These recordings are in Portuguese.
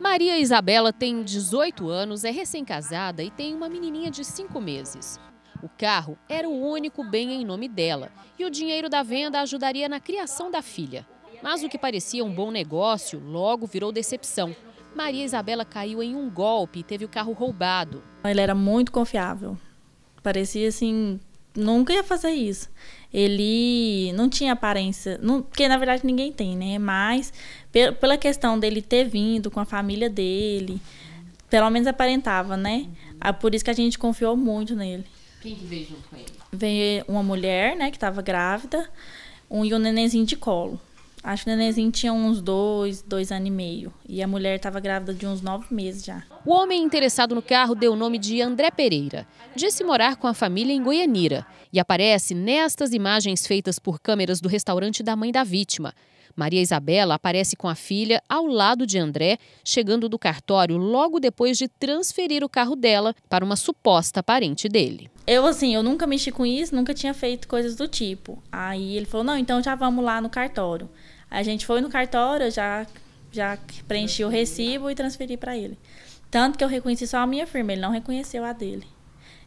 Maria Isabela tem 18 anos, é recém-casada e tem uma menininha de 5 meses. O carro era o único bem em nome dela e o dinheiro da venda ajudaria na criação da filha. Mas o que parecia um bom negócio logo virou decepção. Maria Isabela caiu em um golpe e teve o carro roubado. Ele era muito confiável. Parecia assim nunca ia fazer isso. Ele não tinha aparência, não, porque na verdade ninguém tem, né? Mas pela questão dele ter vindo com a família dele, pelo menos aparentava, né? Ah, por isso que a gente confiou muito nele. Quem que veio junto com ele? Veio uma mulher, né, que estava grávida, um, e um nenenzinho de colo. Acho que o nenenzinho tinha uns dois, dois anos e meio. E a mulher estava grávida de uns nove meses já. O homem interessado no carro deu o nome de André Pereira. Disse morar com a família em Goianira e aparece nestas imagens feitas por câmeras do restaurante da mãe da vítima. Maria Isabela aparece com a filha ao lado de André, chegando do cartório logo depois de transferir o carro dela para uma suposta parente dele. Eu, assim, eu nunca mexi com isso, nunca tinha feito coisas do tipo. Aí ele falou: não, então já vamos lá no cartório. A gente foi no cartório, já, já preenchi o recibo e transferi para ele. Tanto que eu reconheci só a minha firma, ele não reconheceu a dele.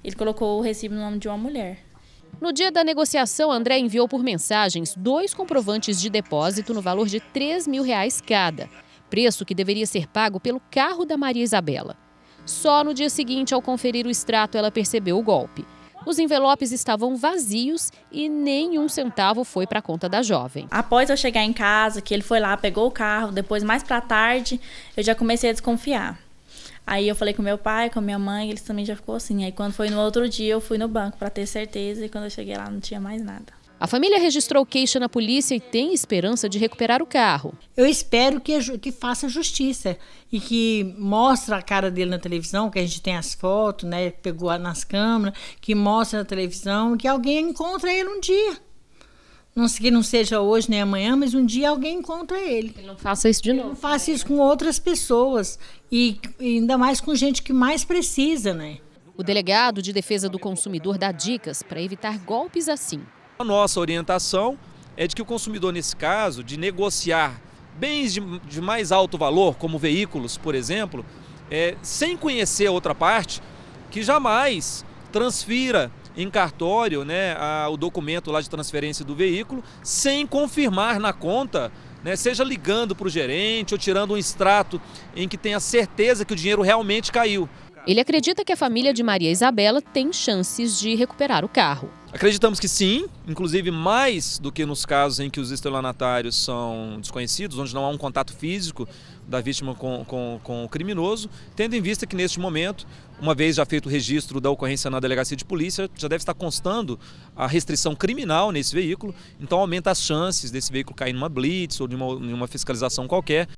Ele colocou o recibo no nome de uma mulher. No dia da negociação, André enviou por mensagens dois comprovantes de depósito no valor de 3 mil reais cada, preço que deveria ser pago pelo carro da Maria Isabela. Só no dia seguinte, ao conferir o extrato, ela percebeu o golpe. Os envelopes estavam vazios e nenhum centavo foi para a conta da jovem. Após eu chegar em casa, que ele foi lá, pegou o carro, depois mais para tarde, eu já comecei a desconfiar. Aí eu falei com meu pai, com minha mãe, eles também já ficou assim. Aí quando foi no outro dia, eu fui no banco para ter certeza e quando eu cheguei lá não tinha mais nada. A família registrou queixa na polícia e tem esperança de recuperar o carro. Eu espero que, que faça justiça e que mostre a cara dele na televisão, que a gente tem as fotos, né? Pegou nas câmeras, que mostre na televisão, que alguém encontre ele um dia não que não seja hoje nem amanhã, mas um dia alguém encontra ele. não faça isso de novo. Não faça né? isso com outras pessoas e, e ainda mais com gente que mais precisa, né? O delegado de defesa do consumidor dá dicas para evitar golpes assim. A nossa orientação é de que o consumidor, nesse caso, de negociar bens de, de mais alto valor, como veículos, por exemplo, é, sem conhecer a outra parte, que jamais transfira em cartório né, a, o documento lá de transferência do veículo sem confirmar na conta, né, seja ligando para o gerente ou tirando um extrato em que tenha certeza que o dinheiro realmente caiu. Ele acredita que a família de Maria Isabela tem chances de recuperar o carro. Acreditamos que sim, inclusive mais do que nos casos em que os estelionatários são desconhecidos, onde não há um contato físico da vítima com, com, com, o criminoso, tendo em vista que neste momento, uma vez já feito o registro da ocorrência na delegacia de polícia, já deve estar constando a restrição criminal nesse veículo, então aumenta as chances desse veículo cair numa blitz ou numa fiscalização qualquer.